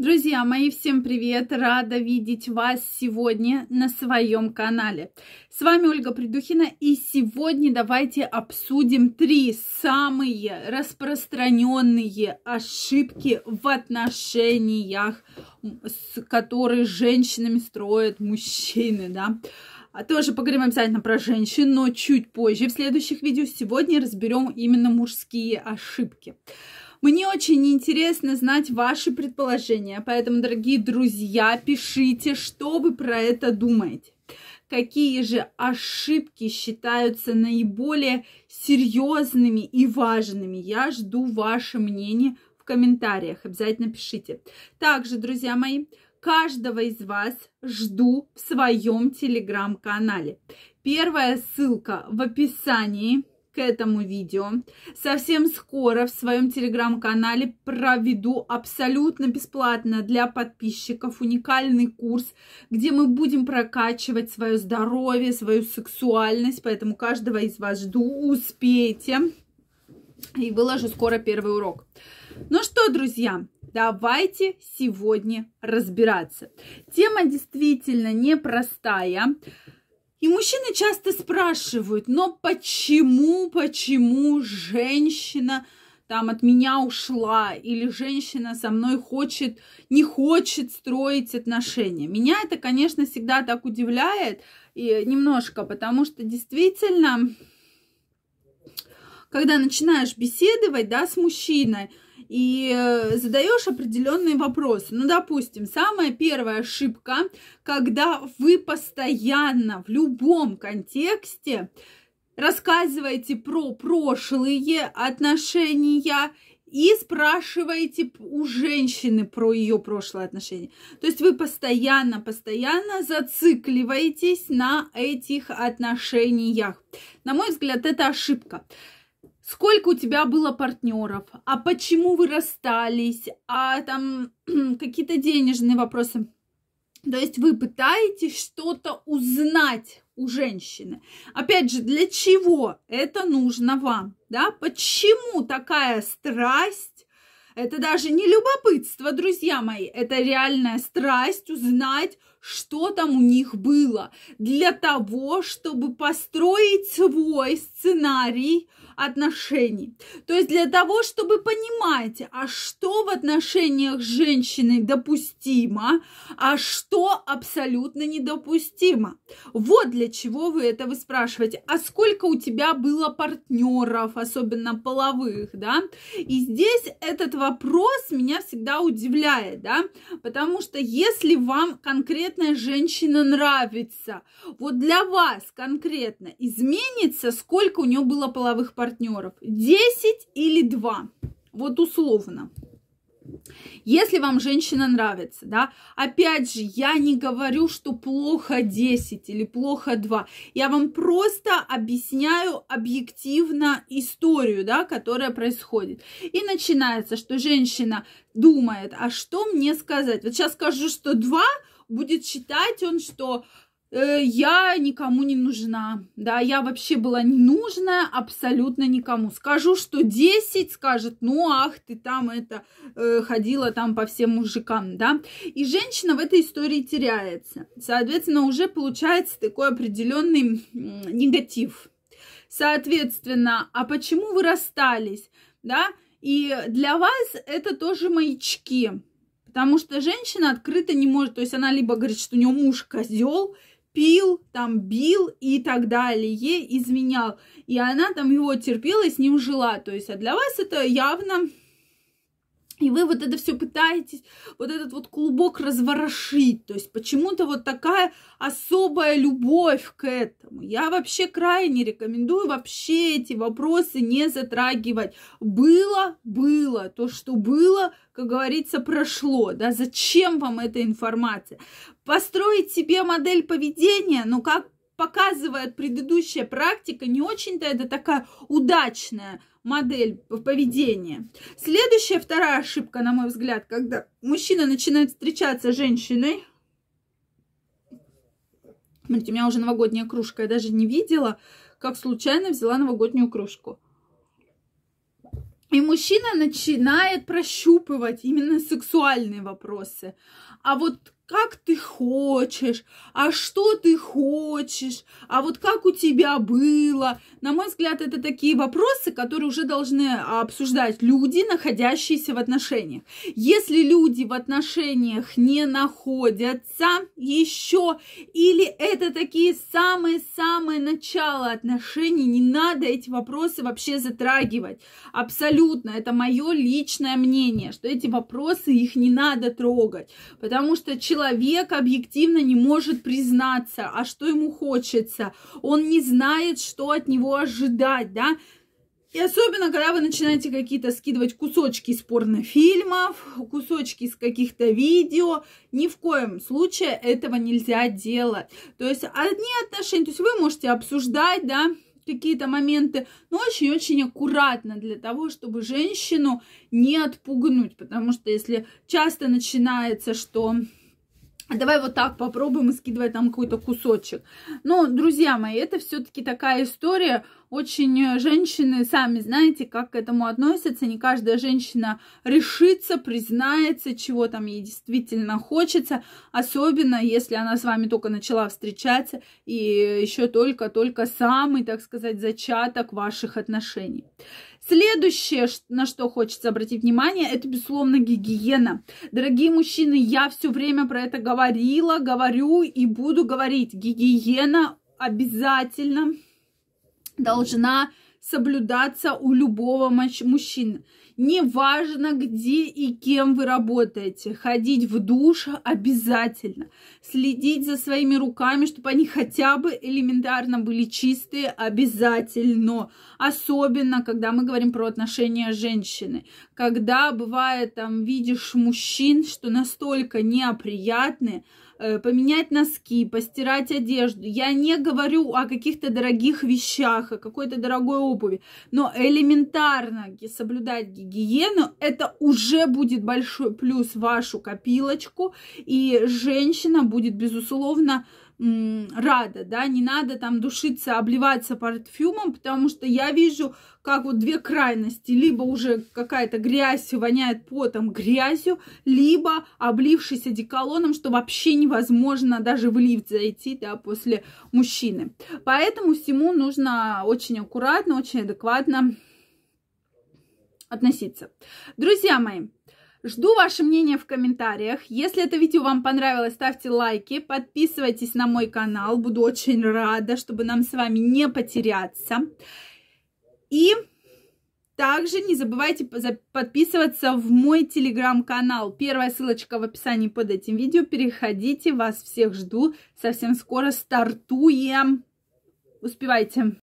Друзья мои, всем привет! Рада видеть вас сегодня на своем канале. С вами Ольга Придухина, и сегодня давайте обсудим три самые распространенные ошибки в отношениях, которые женщинами строят мужчины, да. А тоже поговорим обязательно про женщин, но чуть позже в следующих видео. Сегодня разберем именно мужские ошибки. Мне очень интересно знать ваши предположения, поэтому, дорогие друзья, пишите, что вы про это думаете. Какие же ошибки считаются наиболее серьезными и важными? Я жду ваше мнение в комментариях, обязательно пишите. Также, друзья мои, каждого из вас жду в своем телеграм-канале. Первая ссылка в описании – этому видео. Совсем скоро в своем телеграм-канале проведу абсолютно бесплатно для подписчиков уникальный курс, где мы будем прокачивать свое здоровье, свою сексуальность. Поэтому каждого из вас жду, успейте. И выложу скоро первый урок. Ну что, друзья, давайте сегодня разбираться. Тема действительно непростая. И мужчины часто спрашивают, но почему, почему женщина там от меня ушла, или женщина со мной хочет, не хочет строить отношения. Меня это, конечно, всегда так удивляет и немножко, потому что действительно, когда начинаешь беседовать, да, с мужчиной, и э, задаешь определенные вопросы. Ну, допустим, самая первая ошибка, когда вы постоянно в любом контексте рассказываете про прошлые отношения и спрашиваете у женщины про ее прошлое отношения. То есть вы постоянно, постоянно зацикливаетесь на этих отношениях. На мой взгляд, это ошибка сколько у тебя было партнеров, а почему вы расстались, а там какие-то денежные вопросы. То есть вы пытаетесь что-то узнать у женщины. Опять же, для чего это нужно вам? Да? Почему такая страсть? Это даже не любопытство, друзья мои, это реальная страсть узнать, что там у них было, для того, чтобы построить свой сценарий отношений. То есть для того, чтобы понимать, а что в отношениях с женщиной допустимо, а что абсолютно недопустимо. Вот для чего вы это вы спрашиваете. А сколько у тебя было партнеров, особенно половых, да? И здесь этот вопрос меня всегда удивляет, да? Потому что если вам конкретно конкретной женщины нравится. Вот для вас конкретно изменится, сколько у нее было половых партнеров? 10 или 2? Вот условно. Если вам женщина нравится, да, опять же, я не говорю, что плохо 10 или плохо 2. Я вам просто объясняю объективно историю, да, которая происходит. И начинается, что женщина думает, а что мне сказать? Вот сейчас скажу, что 2, будет считать он, что э, я никому не нужна, да, я вообще была ненужная абсолютно никому. Скажу, что 10 скажет, ну ах, ты там это э, ходила там по всем мужикам, да. И женщина в этой истории теряется. Соответственно, уже получается такой определенный негатив. Соответственно, а почему вы расстались, да? И для вас это тоже маячки. Потому что женщина открыто не может, то есть она либо говорит, что у нее муж козел, пил, там бил и так далее, изменял. И она там его терпела и с ним жила. То есть, а для вас это явно и вы вот это все пытаетесь, вот этот вот клубок разворошить. То есть почему-то вот такая особая любовь к этому. Я вообще крайне рекомендую вообще эти вопросы не затрагивать. Было, было. То, что было, как говорится, прошло. Да? Зачем вам эта информация? Построить себе модель поведения, ну как показывает предыдущая практика, не очень-то это такая удачная модель поведения. Следующая, вторая ошибка, на мой взгляд, когда мужчина начинает встречаться с женщиной. Смотрите, у меня уже новогодняя кружка, я даже не видела, как случайно взяла новогоднюю кружку. И мужчина начинает прощупывать именно сексуальные вопросы. А вот как ты хочешь, а что ты хочешь, а вот как у тебя было. На мой взгляд, это такие вопросы, которые уже должны а, обсуждать люди, находящиеся в отношениях. Если люди в отношениях не находятся еще, или это такие самые-самые начала отношений, не надо эти вопросы вообще затрагивать. Абсолютно, это мое личное мнение, что эти вопросы, их не надо трогать, потому что человек человек объективно не может признаться, а что ему хочется. Он не знает, что от него ожидать, да. И особенно, когда вы начинаете какие-то скидывать кусочки из порнофильмов, кусочки из каких-то видео, ни в коем случае этого нельзя делать. То есть одни отношения, то есть вы можете обсуждать, да, какие-то моменты, но очень-очень аккуратно для того, чтобы женщину не отпугнуть, потому что если часто начинается, что Давай вот так попробуем и скидывай там какой-то кусочек. Но, друзья мои, это все-таки такая история. Очень э, женщины, сами знаете, как к этому относятся. Не каждая женщина решится, признается, чего там ей действительно хочется. Особенно, если она с вами только начала встречаться и э, еще только-только самый, так сказать, зачаток ваших отношений. Следующее, на что хочется обратить внимание, это, безусловно, гигиена. Дорогие мужчины, я все время про это говорила, говорю и буду говорить. Гигиена обязательно должна соблюдаться у любого мужчины. Неважно, где и кем вы работаете, ходить в душ обязательно. Следить за своими руками, чтобы они хотя бы элементарно были чистые, обязательно. Особенно, когда мы говорим про отношения женщины. Когда бывает, там, видишь мужчин, что настолько неприятные, Э, поменять носки, постирать одежду. Я не говорю о каких-то дорогих вещах, о какой-то дорогой обуви, но элементарно соблюдать гигиену, это уже будет большой плюс в вашу копилочку, и женщина будет, безусловно, рада, да, не надо там душиться, обливаться парфюмом, потому что я вижу, как вот две крайности, либо уже какая-то грязь воняет потом грязью, либо облившись одеколоном, что вообще невозможно даже в лифт зайти, да, после мужчины. Поэтому всему нужно очень аккуратно, очень адекватно относиться. Друзья мои, Жду ваше мнение в комментариях. Если это видео вам понравилось, ставьте лайки, подписывайтесь на мой канал. Буду очень рада, чтобы нам с вами не потеряться. И также не забывайте подписываться в мой телеграм-канал. Первая ссылочка в описании под этим видео. Переходите, вас всех жду. Совсем скоро стартуем. Успевайте.